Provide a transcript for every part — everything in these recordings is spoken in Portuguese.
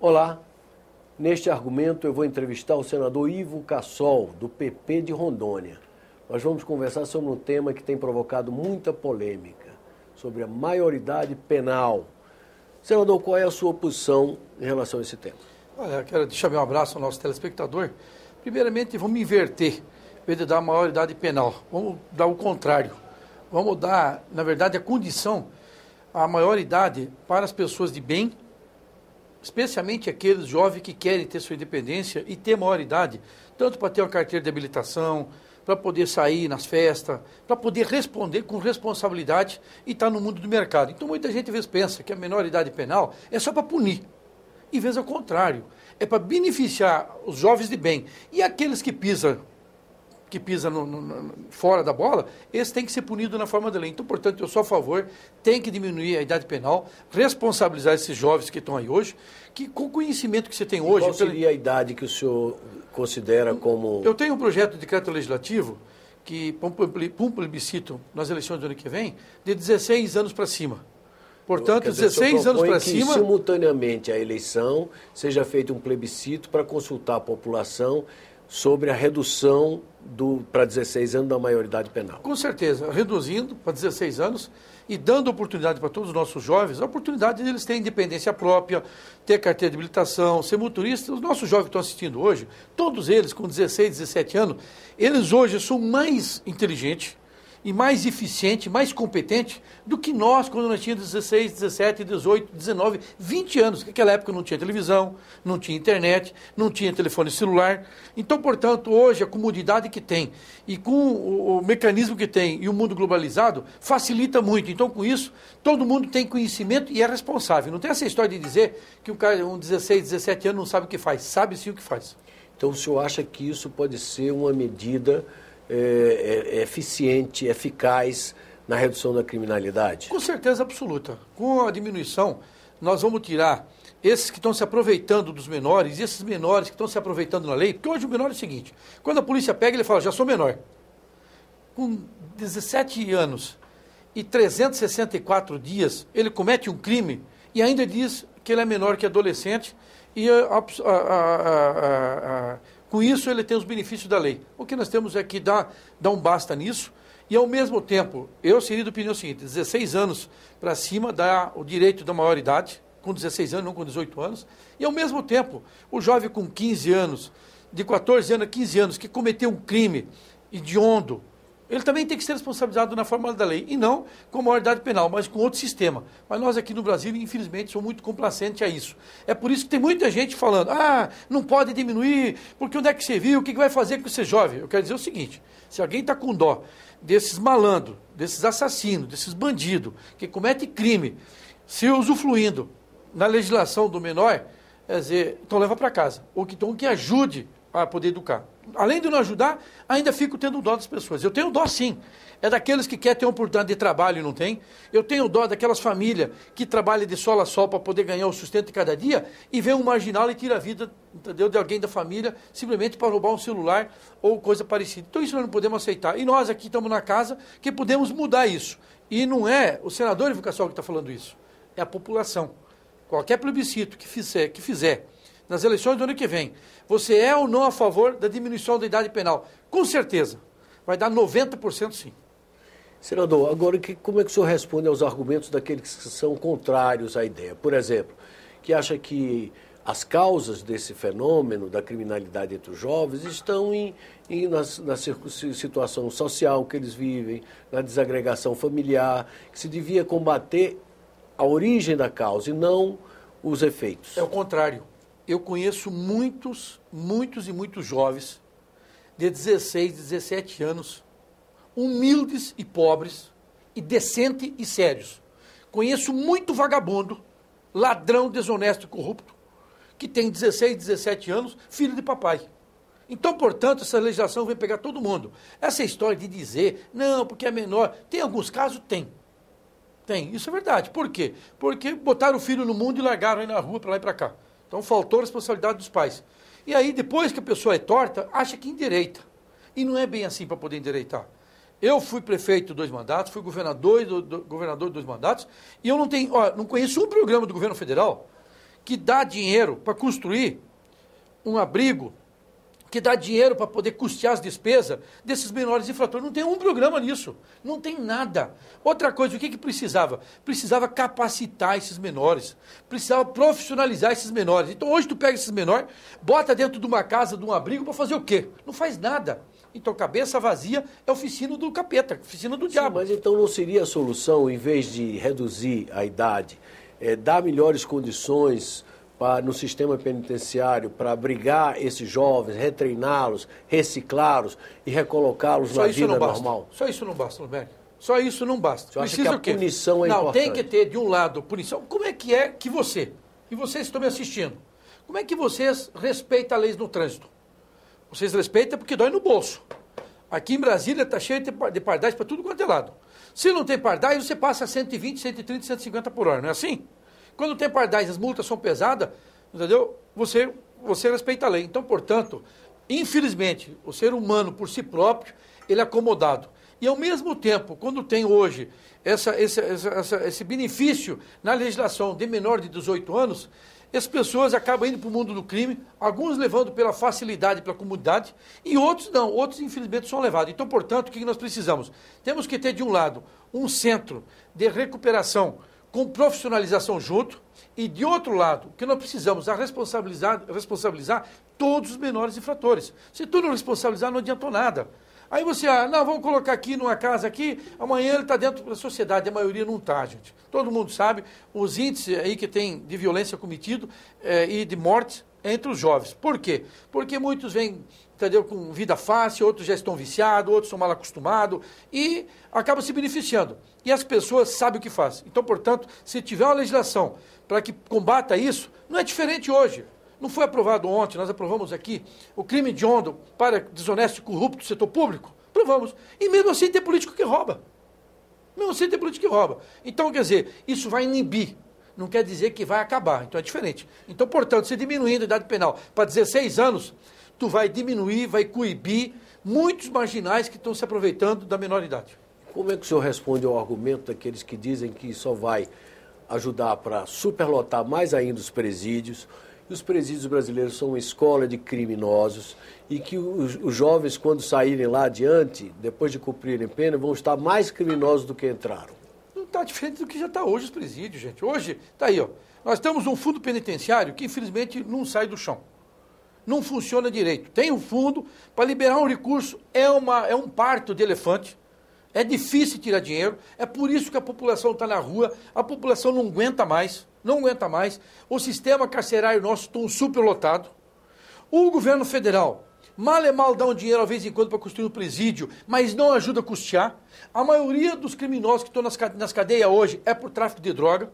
Olá, neste argumento eu vou entrevistar o senador Ivo Cassol, do PP de Rondônia. Nós vamos conversar sobre um tema que tem provocado muita polêmica, sobre a maioridade penal. Senador, qual é a sua posição em relação a esse tema? Olha, quero deixar meu abraço ao nosso telespectador. Primeiramente, vamos inverter, em vez de dar maioridade penal, vamos dar o contrário. Vamos dar, na verdade, a condição, a maioridade para as pessoas de bem especialmente aqueles jovens que querem ter sua independência e ter maioridade, tanto para ter uma carteira de habilitação, para poder sair nas festas, para poder responder com responsabilidade e estar tá no mundo do mercado. Então muita gente às vezes pensa que a menoridade penal é só para punir. E vezes ao contrário, é para beneficiar os jovens de bem. E aqueles que pisam que pisa no, no, fora da bola, esse tem que ser punido na forma da lei. Então, portanto, eu sou a favor, tem que diminuir a idade penal, responsabilizar esses jovens que estão aí hoje, que com o conhecimento que você tem hoje... qual seria pela... a idade que o senhor considera como... Eu tenho um projeto de decreto legislativo que, para um plebiscito nas eleições do ano que vem, de 16 anos para cima. Portanto, dizer, 16 anos para cima. Simultaneamente à eleição, seja feito um plebiscito para consultar a população sobre a redução do para 16 anos da maioridade penal. Com certeza, reduzindo para 16 anos e dando oportunidade para todos os nossos jovens, a oportunidade deles eles terem independência própria, ter carteira de habilitação, ser motorista. Os nossos jovens que estão assistindo hoje, todos eles com 16, 17 anos, eles hoje são mais inteligentes, e mais eficiente, mais competente do que nós quando nós tínhamos 16, 17, 18, 19, 20 anos. Naquela época não tinha televisão, não tinha internet, não tinha telefone celular. Então, portanto, hoje a comodidade que tem e com o, o mecanismo que tem e o mundo globalizado facilita muito. Então, com isso, todo mundo tem conhecimento e é responsável. Não tem essa história de dizer que um cara, um 16, 17 anos não sabe o que faz. Sabe sim o que faz. Então, o senhor acha que isso pode ser uma medida é, é, é, eficiente, eficaz na redução da criminalidade? Com certeza absoluta. Com a diminuição, nós vamos tirar esses que estão se aproveitando dos menores e esses menores que estão se aproveitando na lei. Porque hoje o menor é o seguinte: quando a polícia pega, ele fala, já sou menor. Com 17 anos e 364 dias, ele comete um crime e ainda diz que ele é menor que adolescente e a, a, a, a com isso, ele tem os benefícios da lei. O que nós temos é que dar, dar um basta nisso. E, ao mesmo tempo, eu seria do opinião seguinte: 16 anos para cima dá o direito da maioridade, com 16 anos, não com 18 anos. E, ao mesmo tempo, o jovem com 15 anos, de 14 anos a 15 anos, que cometeu um crime hediondo, ele também tem que ser responsabilizado na forma da lei, e não com a maioridade penal, mas com outro sistema. Mas nós aqui no Brasil, infelizmente, somos muito complacentes a isso. É por isso que tem muita gente falando, ah, não pode diminuir, porque onde é que você viu, o que, vai fazer com você jovem? Eu quero dizer o seguinte, se alguém está com dó desses malandros, desses assassinos, desses bandidos, que cometem crime, se usufruindo na legislação do menor, é dizer, então leva para casa, ou que, então que ajude a poder educar além de não ajudar, ainda fico tendo dó das pessoas. Eu tenho dó sim. É daqueles que querem ter oportunidade de trabalho e não tem. Eu tenho dó daquelas famílias que trabalham de sol a sol para poder ganhar o sustento de cada dia e vem um marginal e tira a vida entendeu, de alguém da família simplesmente para roubar um celular ou coisa parecida. Então isso nós não podemos aceitar. E nós aqui estamos na casa que podemos mudar isso. E não é o senador Ivo Cassol que está falando isso. É a população. Qualquer plebiscito que fizer, que fizer nas eleições do ano que vem, você é ou não a favor da diminuição da idade penal? Com certeza. Vai dar 90% sim. Senador, agora que, como é que o senhor responde aos argumentos daqueles que são contrários à ideia? Por exemplo, que acha que as causas desse fenômeno da criminalidade entre os jovens estão em, em na, na, situação social que eles vivem, na desagregação familiar, que se devia combater a origem da causa e não os efeitos. É o contrário eu conheço muitos, muitos e muitos jovens de 16, 17 anos, humildes e pobres, e decentes e sérios. Conheço muito vagabundo, ladrão, desonesto e corrupto, que tem 16, 17 anos, filho de papai. Então, portanto, essa legislação vem pegar todo mundo. Essa história de dizer, não, porque é menor, tem alguns casos? Tem. Tem, isso é verdade. Por quê? Porque botaram o filho no mundo e largaram aí na rua para lá e para cá. Então faltou a responsabilidade dos pais. E aí, depois que a pessoa é torta, acha que endireita. E não é bem assim para poder endireitar. Eu fui prefeito dois mandatos, fui governador do, do, governador dois mandatos, e eu não tenho, ó, não conheço um programa do governo federal que dá dinheiro para construir um abrigo que dá dinheiro para poder custear as despesas desses menores infratores. Não tem um programa nisso. Não tem nada. Outra coisa, o que, que precisava? Precisava capacitar esses menores. Precisava profissionalizar esses menores. Então hoje tu pega esses menores, bota dentro de uma casa, de um abrigo, para fazer o quê? Não faz nada. Então, cabeça vazia é oficina do capeta, oficina do Sim, diabo. Mas então não seria a solução, em vez de reduzir a idade, é, dar melhores condições no sistema penitenciário para abrigar esses jovens, retreiná-los, reciclá-los e recolocá-los na vida normal? Só isso não basta, Lumberg. Só isso não basta. Precisa acha que a punição é não, importante? Não, tem que ter, de um lado, punição. Como é que é que você, e vocês estão me assistindo, como é que vocês respeitam a lei no trânsito? Vocês respeitam porque dói no bolso. Aqui em Brasília está cheio de pardais para tudo quanto é lado. Se não tem pardais, você passa 120, 130, 150 por hora, não é assim? Quando tem pardais, é as multas são pesadas, entendeu? Você, você respeita a lei. Então, portanto, infelizmente, o ser humano por si próprio, ele é acomodado. E ao mesmo tempo, quando tem hoje essa, esse, essa, esse benefício na legislação de menor de 18 anos, as pessoas acabam indo para o mundo do crime, alguns levando pela facilidade, pela comunidade, e outros não, outros infelizmente são levados. Então, portanto, o que nós precisamos? Temos que ter, de um lado, um centro de recuperação com profissionalização junto, e de outro lado, que nós precisamos a responsabilizar, responsabilizar todos os menores infratores. Se tu não responsabilizar, não adiantou nada. Aí você, ah, não, vamos colocar aqui numa casa aqui, amanhã ele está dentro da sociedade, a maioria não está, gente. Todo mundo sabe os índices aí que tem de violência cometido eh, e de morte entre os jovens. Por quê? Porque muitos vêm entendeu? com vida fácil, outros já estão viciados, outros são mal acostumados e acabam se beneficiando. E as pessoas sabem o que fazem. Então, portanto, se tiver uma legislação para que combata isso, não é diferente hoje. Não foi aprovado ontem, nós aprovamos aqui o crime de onda para desonesto e corrupto do setor público. Aprovamos. E mesmo assim tem político que rouba. Mesmo assim tem político que rouba. Então, quer dizer, isso vai inibir não quer dizer que vai acabar. Então é diferente. Então, portanto, se diminuindo a idade penal para 16 anos, tu vai diminuir, vai coibir muitos marginais que estão se aproveitando da menoridade. Como é que o senhor responde ao argumento daqueles que dizem que só vai ajudar para superlotar mais ainda os presídios, e os presídios brasileiros são uma escola de criminosos e que os, os, jovens, quando saírem lá adiante, depois de cumprirem pena, vão estar mais criminosos do que entraram. Não está diferente do que já está hoje os presídios, gente. Hoje, está aí, ó. Nós temos um fundo penitenciário que, infelizmente, não sai do chão não funciona direito. Tem um fundo, para liberar um recurso é, uma, é um parto de elefante. É difícil tirar dinheiro, é por isso que a população está na rua, a população não aguenta mais, não aguenta mais. O sistema carcerário nosso está superlotado. O governo federal, mal é mal dá um dinheiro de vez em quando para construir um presídio, mas não ajuda a custear. A maioria dos criminosos que estão nas cadeias hoje é por tráfico de droga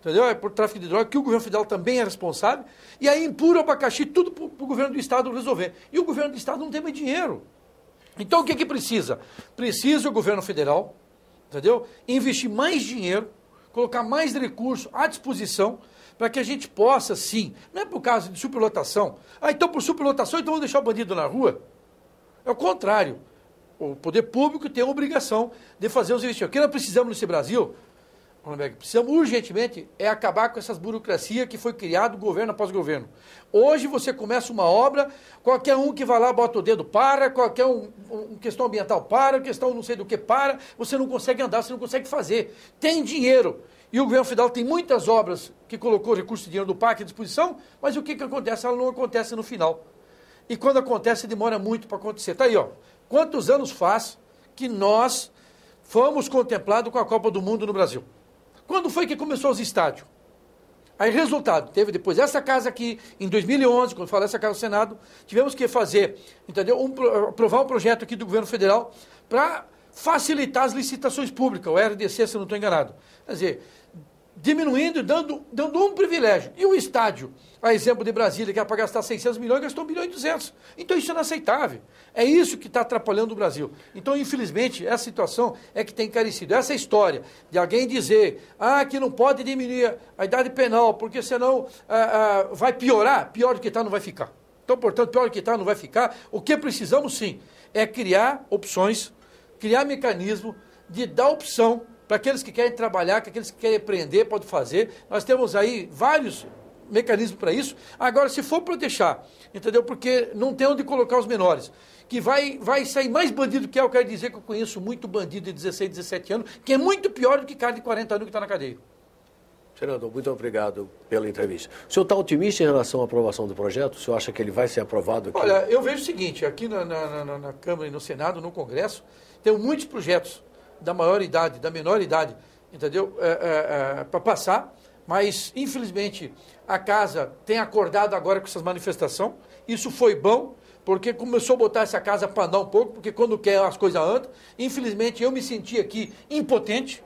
entendeu? É por tráfico de droga, que o governo federal também é responsável, e aí impura o abacaxi tudo para o governo do Estado resolver. E o governo do Estado não tem mais dinheiro. Então o que, é que precisa? Precisa o governo federal, entendeu? Investir mais dinheiro, colocar mais recursos à disposição para que a gente possa, sim, não é por causa de superlotação. Ah, então por superlotação, então vou deixar o bandido na rua? É o contrário. O poder público tem a obrigação de fazer os investimentos. O que nós precisamos nesse Brasil Hollenberg, precisamos urgentemente é acabar com essas burocracias que foi criado governo após governo. Hoje você começa uma obra, qualquer um que vai lá bota o dedo para, qualquer um, um questão ambiental para, questão não sei do que para, você não consegue andar, você não consegue fazer. Tem dinheiro. E o governo federal tem muitas obras que colocou recurso e dinheiro do PAC à disposição, mas o que, que acontece? Ela não acontece no final. E quando acontece, demora muito para acontecer. Está aí, ó. Quantos anos faz que nós fomos contemplados com a Copa do Mundo no Brasil? Quando foi que começou os estádios? Aí, resultado, teve depois essa casa aqui, em 2011, quando fala essa casa do Senado, tivemos que fazer, entendeu? Um, aprovar um projeto aqui do governo federal para facilitar as licitações públicas, o RDC, se não estou enganado. Quer dizer, diminuindo, dando, dando um privilégio. E o estádio, a exemplo de Brasília, que era é para gastar 600 milhões, gastou 1 milhão e 200. Então isso é inaceitável. É isso que está atrapalhando o Brasil. Então, infelizmente, essa situação é que tem encarecido. Essa história de alguém dizer ah, que não pode diminuir a idade penal, porque senão ah, ah, vai piorar, pior do que está não vai ficar. Então, portanto, pior do que está não vai ficar. O que precisamos, sim, é criar opções, criar mecanismo de dar opção para aqueles que querem trabalhar, para aqueles que querem aprender, pode fazer. Nós temos aí vários mecanismos para isso. Agora, se for para deixar, entendeu? Porque não tem onde colocar os menores. Que vai, vai sair mais bandido que é, eu quero dizer que eu conheço muito bandido de 16, 17 anos, que é muito pior do que cara de 40 anos que está na cadeia. Senador, muito obrigado pela entrevista. O senhor está otimista em relação à aprovação do projeto? O senhor acha que ele vai ser aprovado aqui? Olha, eu vejo o seguinte, aqui na, na, na, na Câmara e no Senado, no Congresso, tem muitos projetos da maior idade, da menor idade, entendeu? É, é, é para passar, mas infelizmente a casa tem acordado agora com essas manifestações. Isso foi bom, porque começou a botar essa casa para andar um pouco, porque quando quer as coisas andam. Infelizmente eu me senti aqui impotente,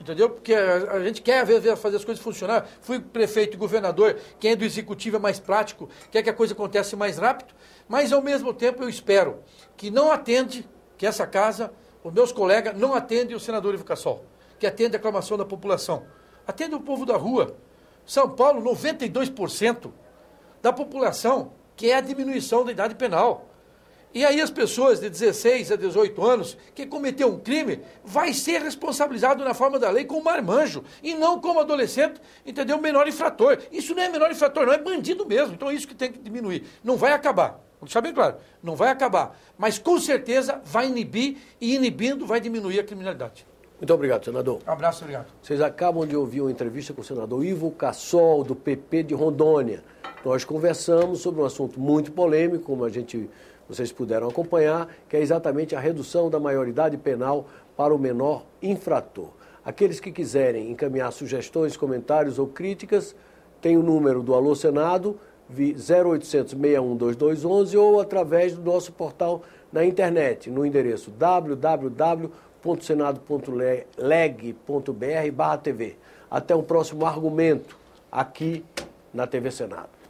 entendeu? Porque a, gente quer ver, fazer as coisas funcionar. Fui prefeito e governador, quem é do executivo é mais prático, quer que a coisa aconteça mais rápido, mas ao mesmo tempo eu espero que não atende que essa casa os meus colegas não atendem o senador Ivo Cassol, que atende a aclamação da população. Atende o povo da rua. São Paulo, 92% da população quer a diminuição da idade penal. E aí as pessoas de 16 a 18 anos que cometeu um crime vai ser responsabilizado na forma da lei como marmanjo e não como adolescente, entendeu? Menor infrator. Isso não é menor infrator, não é bandido mesmo. Então é isso que tem que diminuir. Não vai acabar. Vou deixar bem claro, não vai acabar, mas com certeza vai inibir e inibindo vai diminuir a criminalidade. Muito obrigado, senador. Um abraço, obrigado. Vocês acabam de ouvir uma entrevista com o senador Ivo Cassol, do PP de Rondônia. Nós conversamos sobre um assunto muito polêmico, como a gente, vocês puderam acompanhar, que é exatamente a redução da maioridade penal para o menor infrator. Aqueles que quiserem encaminhar sugestões, comentários ou críticas, tem o número do Alô Senado 0800 612211 ou através do nosso portal na internet, no endereço www.senado.leg.br/tv. Até o um próximo argumento aqui na TV Senado.